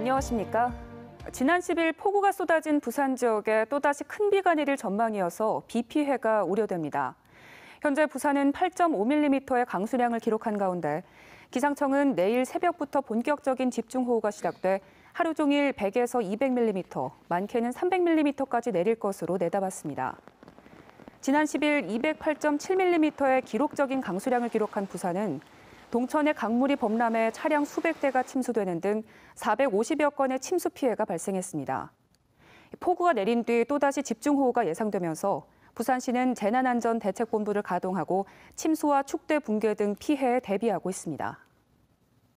안녕하십니까. 지난 10일 폭우가 쏟아진 부산 지역에 또다시 큰 비가 내릴 전망이어서 비 피해가 우려됩니다. 현재 부산은 8.5mm의 강수량을 기록한 가운데 기상청은 내일 새벽부터 본격적인 집중호우가 시작돼 하루 종일 100에서 200mm, 많게는 300mm까지 내릴 것으로 내다봤습니다. 지난 10일 208.7mm의 기록적인 강수량을 기록한 부산은 동천의 강물이 범람해 차량 수백 대가 침수되는 등 450여 건의 침수 피해가 발생했습니다. 폭우가 내린 뒤 또다시 집중호우가 예상되면서 부산시는 재난안전대책본부를 가동하고 침수와 축대 붕괴 등 피해에 대비하고 있습니다.